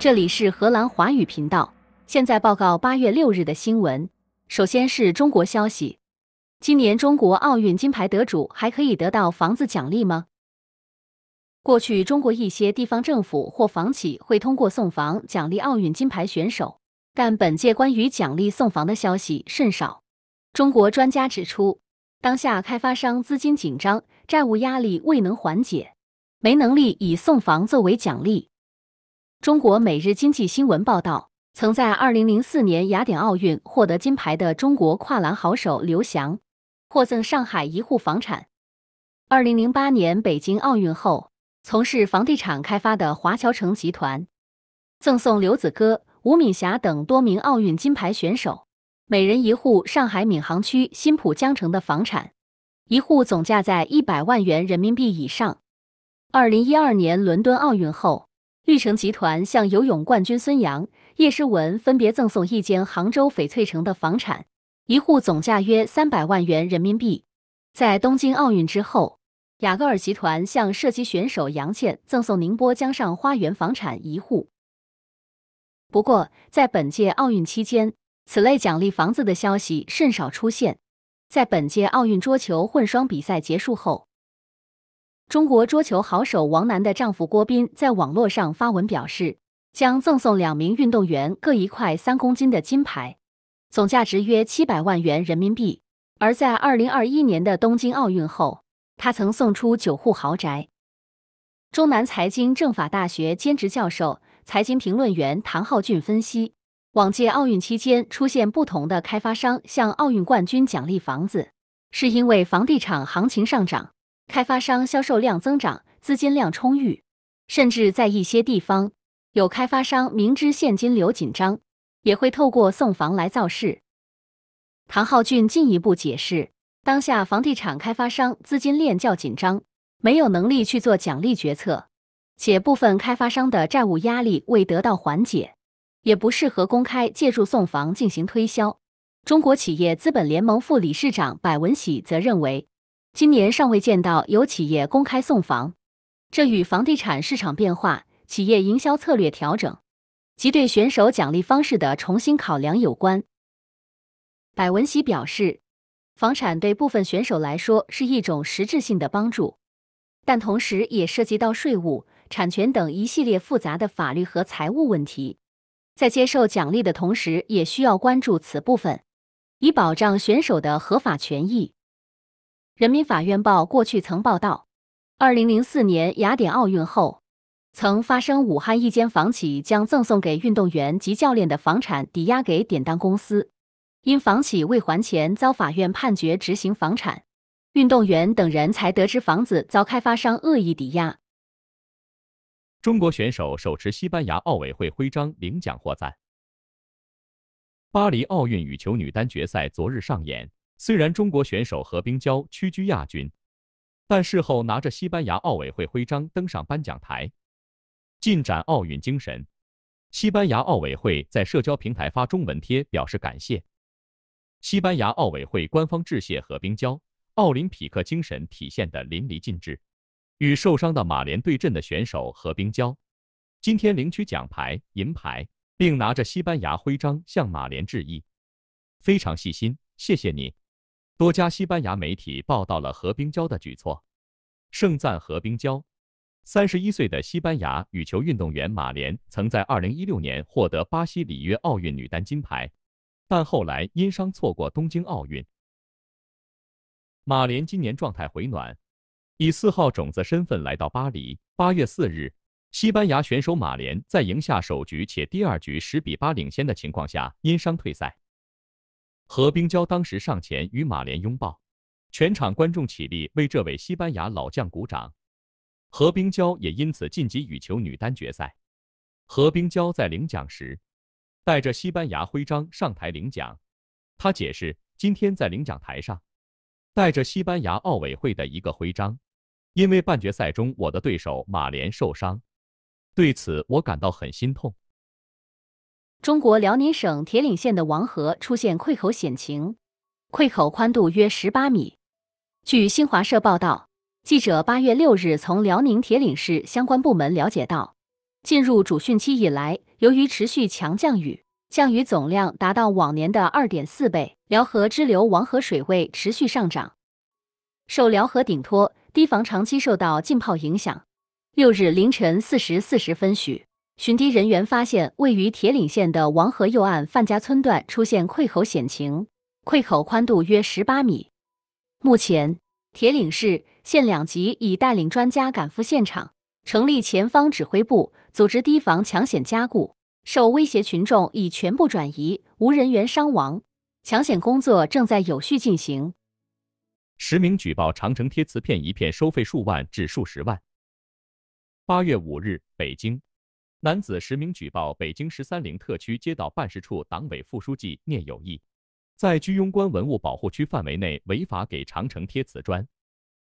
这里是荷兰华语频道，现在报告八月六日的新闻。首先是中国消息：今年中国奥运金牌得主还可以得到房子奖励吗？过去中国一些地方政府或房企会通过送房奖励奥运金牌选手，但本届关于奖励送房的消息甚少。中国专家指出，当下开发商资金紧张，债务压力未能缓解，没能力以送房作为奖励。中国每日经济新闻报道，曾在2004年雅典奥运获得金牌的中国跨栏好手刘翔，获赠上海一户房产。2008年北京奥运后，从事房地产开发的华侨城集团，赠送刘子歌、吴敏霞等多名奥运金牌选手每人一户上海闵行区新浦江城的房产，一户总价在一百万元人民币以上。2012年伦敦奥运后。绿城集团向游泳冠军孙杨、叶诗文分别赠送一间杭州翡翠城的房产，一户总价约三百万元人民币。在东京奥运之后，雅戈尔集团向射击选手杨倩赠送宁波江上花园房产一户。不过，在本届奥运期间，此类奖励房子的消息甚少出现。在本届奥运桌球混双比赛结束后。中国桌球好手王楠的丈夫郭斌在网络上发文表示，将赠送两名运动员各一块三公斤的金牌，总价值约七百万元人民币。而在二零二一年的东京奥运后，他曾送出九户豪宅。中南财经政法大学兼职教授、财经评论员唐浩俊分析，往届奥运期间出现不同的开发商向奥运冠军奖励房子，是因为房地产行情上涨。开发商销售量增长，资金量充裕，甚至在一些地方，有开发商明知现金流紧张，也会透过送房来造势。唐浩俊进一步解释，当下房地产开发商资金链较紧张，没有能力去做奖励决策，且部分开发商的债务压力未得到缓解，也不适合公开借助送房进行推销。中国企业资本联盟副理事长柏文喜则认为。今年尚未见到有企业公开送房，这与房地产市场变化、企业营销策略调整及对选手奖励方式的重新考量有关。百文喜表示，房产对部分选手来说是一种实质性的帮助，但同时也涉及到税务、产权等一系列复杂的法律和财务问题，在接受奖励的同时，也需要关注此部分，以保障选手的合法权益。人民法院报过去曾报道，二零零四年雅典奥运后，曾发生武汉一间房企将赠送给运动员及教练的房产抵押给典当公司，因房企未还钱，遭法院判决执行房产，运动员等人才得知房子遭开发商恶意抵押。中国选手手持西班牙奥委会徽章领奖获赞。巴黎奥运羽球女单决赛昨日上演。虽然中国选手何冰娇屈居亚军，但事后拿着西班牙奥委会徽章登上颁奖台，尽展奥运精神。西班牙奥委会在社交平台发中文贴表示感谢。西班牙奥委会官方致谢何冰娇，奥林匹克精神体现得淋漓尽致。与受伤的马莲对阵的选手何冰娇，今天领取奖牌银牌，并拿着西班牙徽章向马莲致意，非常细心，谢谢你。多家西班牙媒体报道了何冰娇的举措，盛赞何冰娇。三十一岁的西班牙羽球运动员马莲曾在二零一六年获得巴西里约奥运女单金牌，但后来因伤错过东京奥运。马莲今年状态回暖，以四号种子身份来到巴黎。八月四日，西班牙选手马莲在赢下首局且第二局十比八领先的情况下，因伤退赛。何冰娇当时上前与马莲拥抱，全场观众起立为这位西班牙老将鼓掌。何冰娇也因此晋级羽球女单决赛。何冰娇在领奖时带着西班牙徽章上台领奖，她解释：“今天在领奖台上带着西班牙奥委会的一个徽章，因为半决赛中我的对手马莲受伤，对此我感到很心痛。”中国辽宁省铁岭县的王河出现溃口险情，溃口宽度约十八米。据新华社报道，记者八月六日从辽宁铁岭市相关部门了解到，进入主汛期以来，由于持续强降雨，降雨总量达到往年的二点四倍，辽河支流王河水位持续上涨，受辽河顶托堤防长期受到浸泡影响。六日凌晨四时四十分许。巡堤人员发现，位于铁岭县的王河右岸范家村段出现溃口险情，溃口宽度约十八米。目前，铁岭市县两级已带领专家赶赴现场，成立前方指挥部，组织堤防抢险加固。受威胁群众已全部转移，无人员伤亡，抢险工作正在有序进行。实名举报长城贴瓷片一片收费数万至数十万。八月五日，北京。男子实名举报北京十三陵特区街道办事处党委副书记聂友义，在居庸关文物保护区范围内违法给长城贴瓷砖，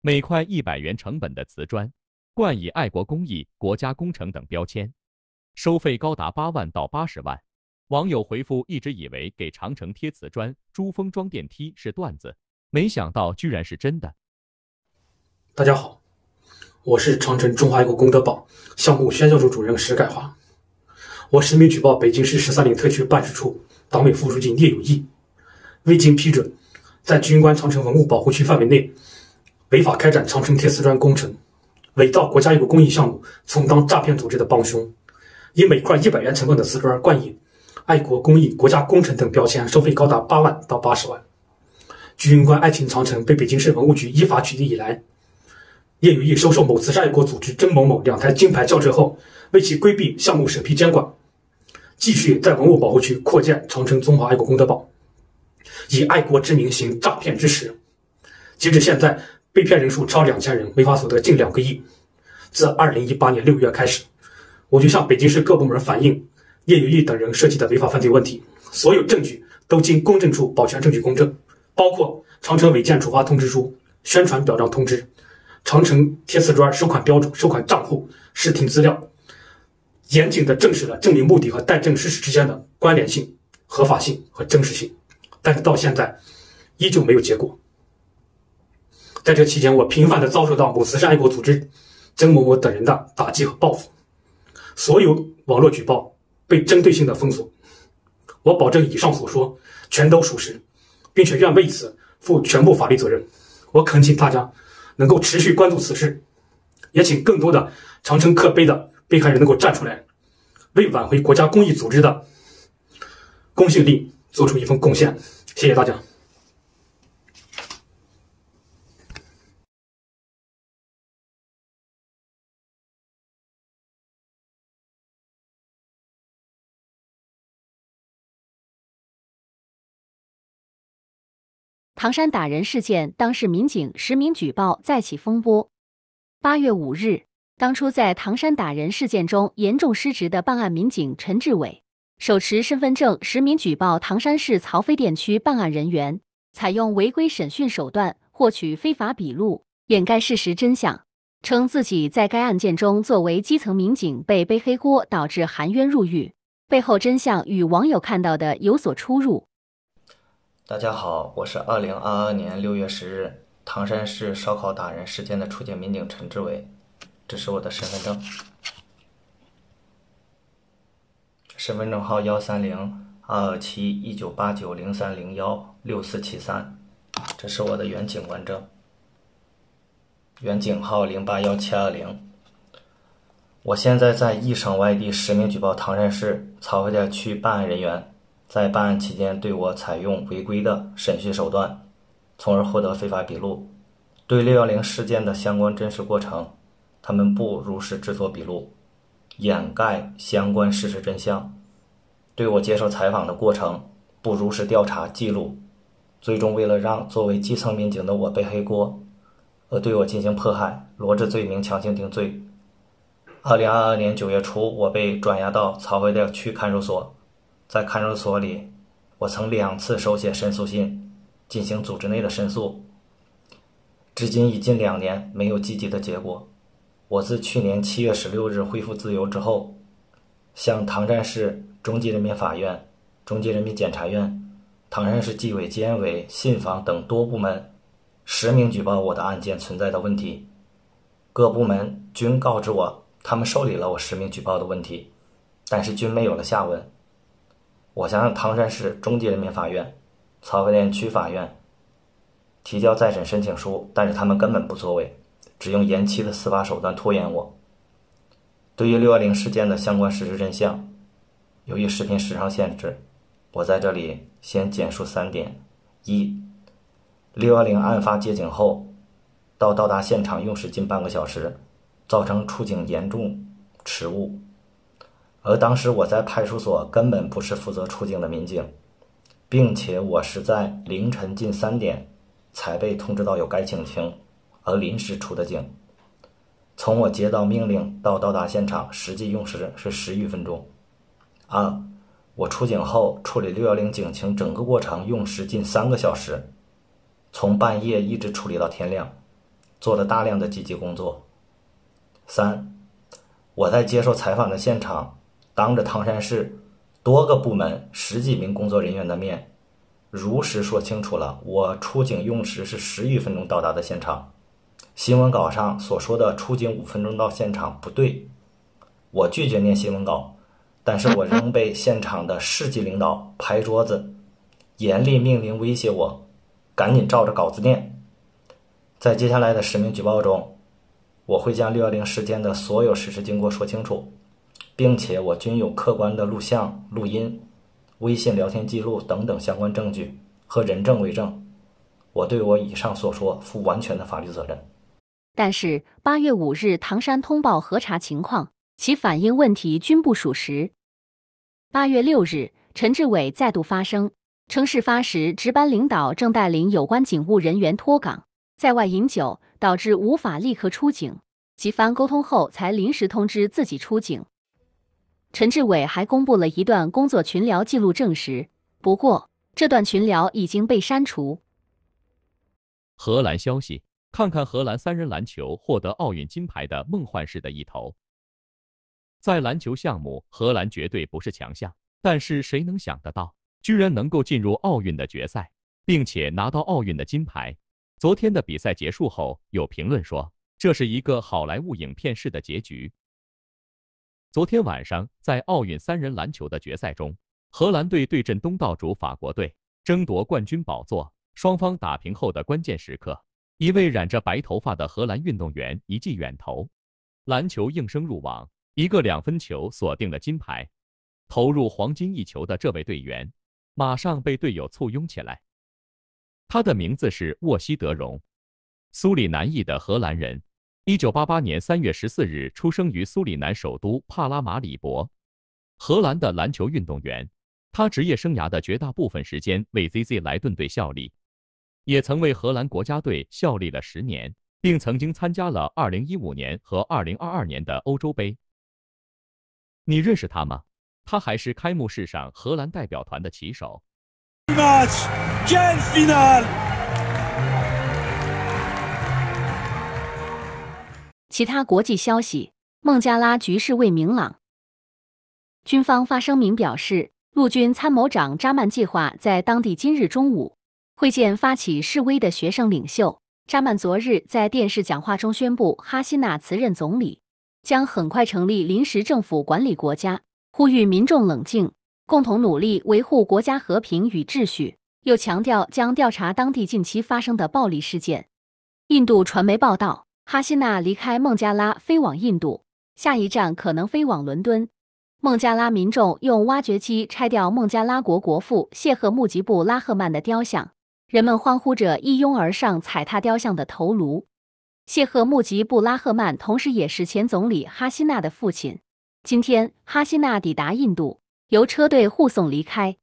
每块一百元成本的瓷砖冠以爱国公益、国家工程等标签，收费高达八万到八十万。网友回复：一直以为给长城贴瓷砖、珠峰装电梯是段子，没想到居然是真的。大家好。我是长城中华爱国功德榜项目宣教组主任石改华，我实名举报北京市十三陵特区办事处党委副书记聂友义，未经批准，在居庸关长城文物保护区范围内违法开展长城贴瓷砖工程，伪造国家一个公益项目，充当诈骗组织的帮凶，以每块一百元成本的瓷砖冠以“爱国公益”“国家工程”等标签，收费高达八万到八十万。居庸关爱情长城被北京市文物局依法取缔以来。叶有义收受某慈善爱国组织甄某某两台金牌轿车后，为其规避项目审批监管，继续在文物保护区扩建长城中华爱国功德堡，以爱国之名行诈骗之实。截止现在，被骗人数超两千人，违法所得近两个亿。自二零一八年六月开始，我就向北京市各部门反映叶有义等人涉及的违法犯罪问题，所有证据都经公证处保全证据公证，包括长城违建处罚通知书、宣传表彰通知。长城贴瓷砖收款标准、收款账户、视听资料，严谨的证实了证明目的和待证事实之间的关联性、合法性和真实性。但是到现在依旧没有结果。在这期间，我频繁的遭受到某慈善爱国组织曾某某等人的打击和报复，所有网络举报被针对性的封锁。我保证以上所说全都属实，并且愿为此负全部法律责任。我恳请大家。能够持续关注此事，也请更多的长城刻碑的被害人能够站出来，为挽回国家公益组织的公信力做出一份贡献。谢谢大家。唐山打人事件当事民警实名举报再起风波。八月五日，当初在唐山打人事件中严重失职的办案民警陈志伟，手持身份证实名举报唐山市曹妃甸区办案人员采用违规审讯手段获取非法笔录，掩盖事实真相，称自己在该案件中作为基层民警被背黑锅，导致含冤入狱。背后真相与网友看到的有所出入。大家好，我是二零二二年六月十日唐山市烧烤打人事件的出警民警陈志伟，这是我的身份证，身份证号幺三零二二七一九八九零三零幺六四七三，这是我的原警官证，原警号零八幺七二零，我现在在一省外地实名举报唐山市曹妃甸区办案人员。在办案期间对我采用违规的审讯手段，从而获得非法笔录；对六幺零事件的相关真实过程，他们不如实制作笔录，掩盖相关事实真相；对我接受采访的过程不如实调查记录，最终为了让作为基层民警的我背黑锅，而对我进行迫害，罗织罪名，强行定罪。二零二二年九月初，我被转押到曹妃甸区看守所。在看守所里，我曾两次手写申诉信，进行组织内的申诉，至今已近两年没有积极的结果。我自去年七月十六日恢复自由之后，向唐山市中级人民法院、中级人民检察院、唐山市纪委监委信访等多部门实名举报我的案件存在的问题，各部门均告知我他们受理了我实名举报的问题，但是均没有了下文。我向唐山市中级人民法院、曹妃甸区法院提交再审申请书，但是他们根本不作为，只用延期的司法手段拖延我。对于六幺零事件的相关事实真相，由于视频时长限制，我在这里先简述三点：一、六幺零案发接警后到到达现场用时近半个小时，造成出警严重迟误。而当时我在派出所根本不是负责出警的民警，并且我是在凌晨近三点才被通知到有该警情，而临时出的警。从我接到命令到到达现场，实际用时是十余分钟。二，我出警后处理六幺零警情，整个过程用时近三个小时，从半夜一直处理到天亮，做了大量的积极工作。三，我在接受采访的现场。当着唐山市多个部门十几名工作人员的面，如实说清楚了，我出警用时是十余分钟到达的现场。新闻稿上所说的出警五分钟到现场不对，我拒绝念新闻稿，但是我仍被现场的市级领导拍桌子，严厉命令威胁我，赶紧照着稿子念。在接下来的实名举报中，我会将六幺零事件的所有事实经过说清楚。并且我均有客观的录像、录音、微信聊天记录等等相关证据和人证为证，我对我以上所说负完全的法律责任。但是，八月五日唐山通报核查情况，其反映问题均不属实。八月六日，陈志伟再度发声，称事发时值班领导正带领有关警务人员脱岗在外饮酒，导致无法立刻出警，几番沟通后才临时通知自己出警。陈志伟还公布了一段工作群聊记录，证实。不过，这段群聊已经被删除。荷兰消息，看看荷兰三人篮球获得奥运金牌的梦幻式的一头。在篮球项目，荷兰绝对不是强项，但是谁能想得到，居然能够进入奥运的决赛，并且拿到奥运的金牌？昨天的比赛结束后，有评论说，这是一个好莱坞影片式的结局。昨天晚上，在奥运三人篮球的决赛中，荷兰队对阵东道主法国队，争夺冠军宝座。双方打平后的关键时刻，一位染着白头发的荷兰运动员一记远投，篮球应声入网，一个两分球锁定了金牌。投入黄金一球的这位队员马上被队友簇拥起来。他的名字是沃西德荣，苏里南裔的荷兰人。一九八八年三月十四日出生于苏里南首都帕拉马里博，荷兰的篮球运动员。他职业生涯的绝大部分时间为 z z 莱顿队效力，也曾为荷兰国家队效力了十年，并曾经参加了二零一五年和二零二二年的欧洲杯。你认识他吗？他还是开幕式上荷兰代表团的旗手。其他国际消息：孟加拉局势未明朗，军方发声明表示，陆军参谋长扎曼计划在当地今日中午会见发起示威的学生领袖。扎曼昨日在电视讲话中宣布，哈希纳辞任总理，将很快成立临时政府管理国家，呼吁民众冷静，共同努力维护国家和平与秩序。又强调将调查当地近期发生的暴力事件。印度传媒报道。哈西娜离开孟加拉飞往印度，下一站可能飞往伦敦。孟加拉民众用挖掘机拆掉孟加拉国国父谢赫穆吉布拉赫曼的雕像，人们欢呼着一拥而上踩踏雕像的头颅。谢赫穆吉布拉赫曼同时也是前总理哈西娜的父亲。今天，哈西娜抵达印度，由车队护送离开。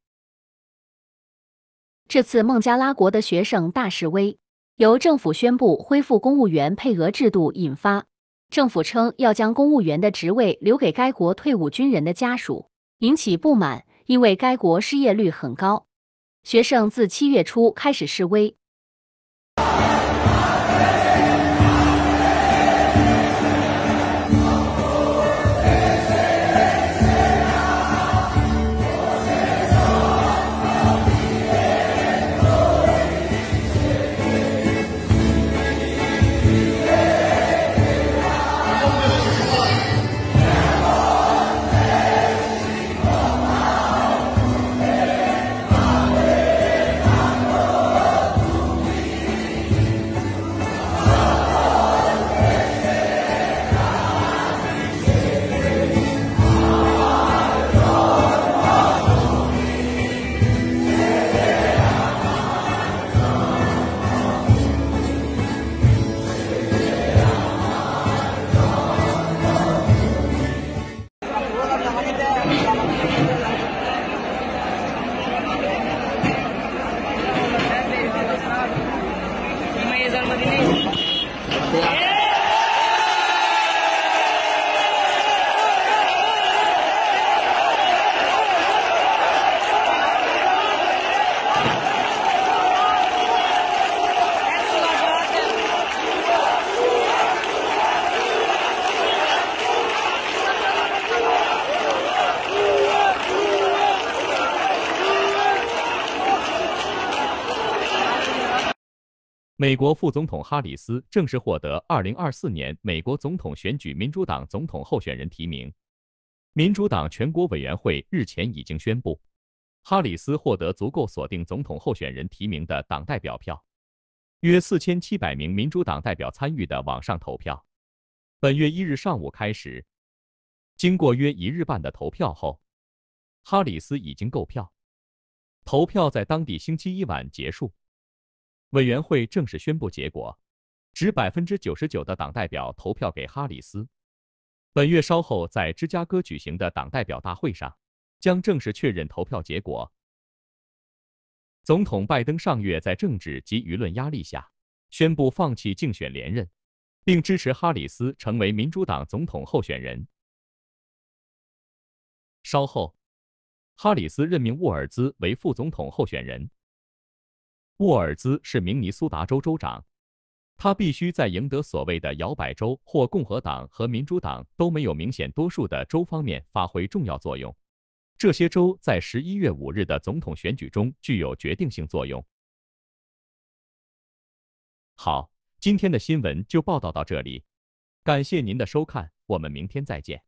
这次孟加拉国的学生大示威。由政府宣布恢复公务员配额制度引发，政府称要将公务员的职位留给该国退伍军人的家属，引起不满，因为该国失业率很高。学生自七月初开始示威。美国副总统哈里斯正式获得2024年美国总统选举民主党总统候选人提名。民主党全国委员会日前已经宣布，哈里斯获得足够锁定总统候选人提名的党代表票。约4700名民主党代表参与的网上投票，本月一日上午开始，经过约一日半的投票后，哈里斯已经购票。投票在当地星期一晚结束。委员会正式宣布结果，指百分之九十九的党代表投票给哈里斯。本月稍后在芝加哥举行的党代表大会上，将正式确认投票结果。总统拜登上月在政治及舆论压力下，宣布放弃竞选连任，并支持哈里斯成为民主党总统候选人。稍后，哈里斯任命沃尔兹为副总统候选人。沃尔兹是明尼苏达州州长，他必须在赢得所谓的摇摆州或共和党和民主党都没有明显多数的州方面发挥重要作用。这些州在十一月五日的总统选举中具有决定性作用。好，今天的新闻就报道到这里，感谢您的收看，我们明天再见。